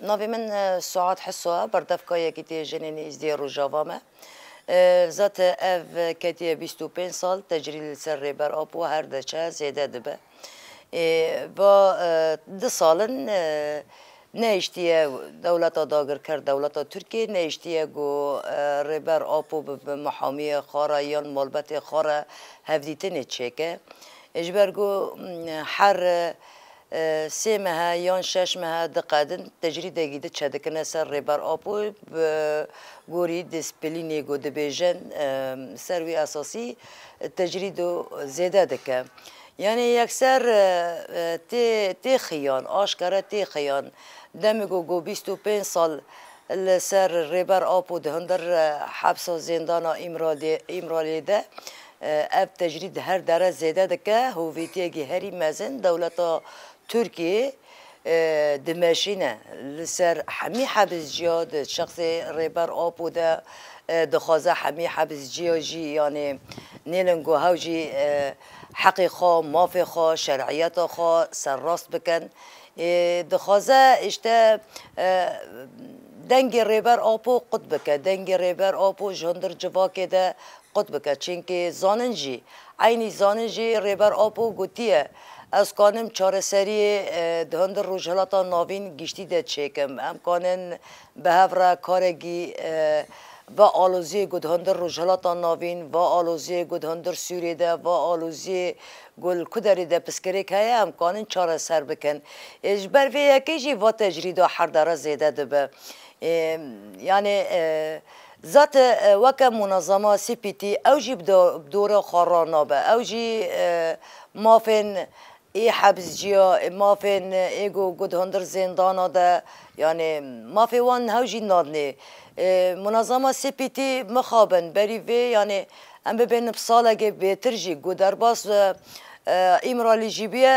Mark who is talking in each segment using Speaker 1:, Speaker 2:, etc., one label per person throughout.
Speaker 1: نوی نوفيمن السعاد آه، حسوا بردفكايا كتي از ازديرو جافاما آه، زات اف کتی 25 سال تجري سر بر ابو هر دچه زيده دبه آه، با دو سالن نهشتیه دولت داگر کرد دولت ترکیه نهشتیه گو ریبر آپو به محامی خارا یا مالبت خارا هفدیتنه چکه اجبر گو هر سیمها یان ششمها دقدن تجربه دیده چه دکنه سر ریبر آپو بگوی دسپلی نیگو سر سری اساسی تجربه زیاده که یعنی يعني یکسر تی آه، تی خیان آشکاره تی خیان دمیگو گو بیستو پنج سال لسر ریبر آپو دهندر آه، حبس و زندان امرالی امرالی ده آه، اب تجربه هر داره زیاده که هویتی گهری مزن دولت ترکیه دمشینه لسر همی حبس جیا ده شخص ریبر آب ده دخوازه همی حبس جیا جی یعنی نیلنگو هاو جی حقی خوا مافی خوا شرعیت خوا سر راست بکن دخوازه اشته دنگ ریبر آبو قد بکه دنگ ریبر آبو جندر جواکه ده سقوط بکرد چون که زاننجی عینی زاننجی ریبر آب و گوتیه از کانم چاره سری دهند روشلاتا ناوین گشتی ده چکم ام کانن به هفره کارگی و آلوزی گدهندر روشلاتا ناوین و آلوزی گدهندر سوریه ده و آلوزی گل کدری ده پسکری که های امکانن چاره سر بکن اجبر وی یکی جی و تجرید و هر داره زیده ده به یعنی ذات وكا منظمة سي بي تي أو جي بدورة خرانا أو جي مافن ای حبس جیا مافن ایگو گود هندر زندانا ده یعنی مافی وان هاوجی نادنی منظمه سی پی تی مخابن بری وی یعنی ام ببین بسالگی بیتر جی گودر باس ایمرا لیجیبیه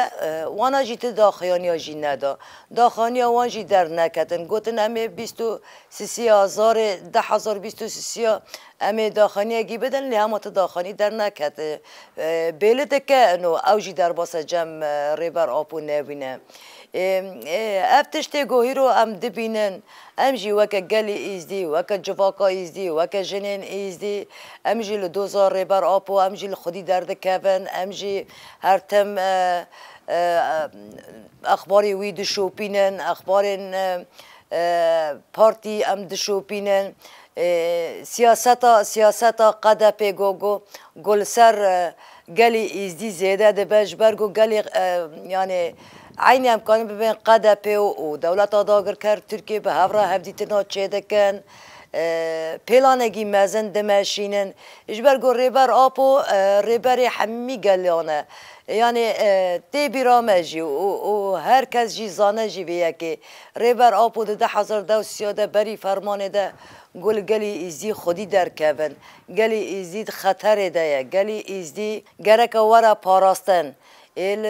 Speaker 1: وانا جی تی داخیانیا جی ندا داخیانیا وان جی در نکتن گوتن امی بیستو سیسی هزار ده هزار بیستو سیسی امی داخانیه گی بدن لی همه داخانی در نکت بیلت که نو او جی در باسه جم ریبر آپو نوینه إيه، تشتي هیرو ام دبينن ام جی وک گلی ایزدی وک جفاقا ایزدی وک جنین ایزدی ام جی لدوزا ریبر آپو ام جي لخدي درد كافن ام جي هرتم تم آه، آه، وي وی دشوپینن اخبار پارتی آه، ام دشوپینن سیاستا سیاستا قدا پیگوگو گلسر گلی ایزدی زیده دبش برگو گلی يعني عینی امکانی ببین قده پی و دولت آداگر کرد ترکیه به هفرا هفدیتنا چه دکن پیلانگی مزن دمشینن اجبر گو ریبر آپو ریبر همی گلیانه یعنی تی بیرامجی و هر کس جی زانه جی بیه که ریبر آپو ده ده هزار دو سیاده بری فرمانه ده گل گلی ایزدی خودی در کبن گلی ایزدی خطر ده گلی ایزدی گرک ورا پاراستن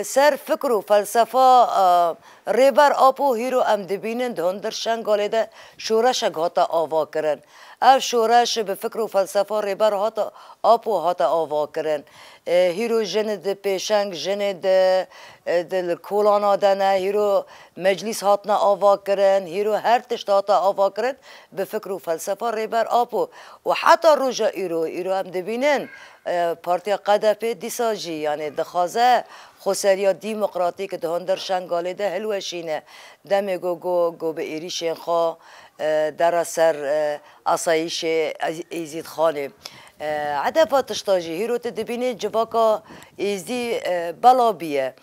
Speaker 1: سر فکر و فلسفه ریبر آپو هیرو ام دبینن هندر شنگالی ده شورش گاتا آوا کرن او شورش به فکر و فلسفه ریبر هاتا آپو و هاتا آوا کرن هیرو جن ده پیشنگ جن ده دل کولانا دنه هیرو مجلس هاتنا آوا کرن هیرو هر تشت هاتا آوا کرن به فکر و فلسفه ریبر آپو و حتی روژا ایرو ایرو ام دبینن پارتیا قدفه دیساجی یعنی دخوازه خوسریا دیموقراتیک دهان در شنگاله ده هلوشینه دم گو گو گو به ایریشین خوا اه، در اثر اصایش اه، ایزید خانه اه، عدفا تشتاجی هیرو تدبینه جباکا ایزی بلا بیه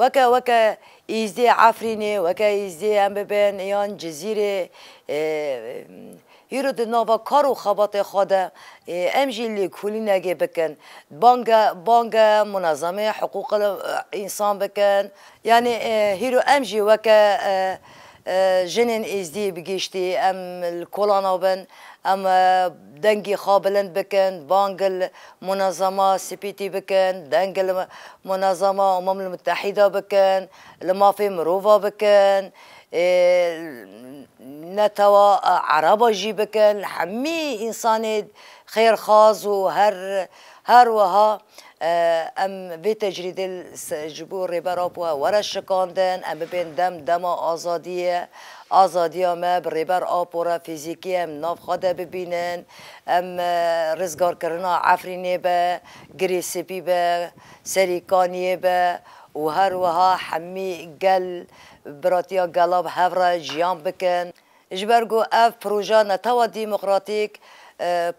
Speaker 1: وكا وكا إيزدي عفريني وكا إيزدي أمببن یان جزیره هیرو د نوا کارو خبات خدا امجلی کلی نگه بکن بانگ بانگ منظمه حقوق انسان بکن یعنی هیرو امجی وک از دی بگیشتی ام الکولانا بن ام دنگی خابلند بکن بانگل منظمة سپیتی بکن دنگل منظمة أمم المتحدة بکن لمافی مروفا بکن إيه، نتوا عربة جيبك حمي إنسان خير خاز وهر هر وها إيه، ام بتجريد جبور رباراب ورا الشكاندن ام بين دم دم ازاديه ازاديه ما بريبر اوبورا فیزیکی هم ناف خدا ببينن ام رزقار كرنا عفرینه به گریسپی به وهروها حمي قل براتيا قلب هفرا جيان بكن جبرجو اف بروجا توا ديمقراطيك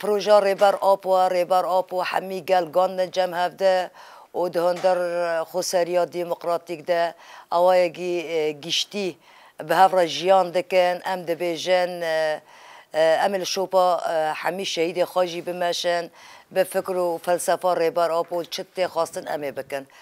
Speaker 1: بروجا آه، ريبر اوبوا ريبر اوبوا حمي قل قن جم هفده ودهندر خسريا ديمقراطيك ده اوايجي جشتي آه، بهفرا جيان دكن ام دبيجن أمل آه، الشوبة حمي الشهيد خاجي بماشان بفكر وفلسفة ريبار أبو شتي خاصة أمي بكن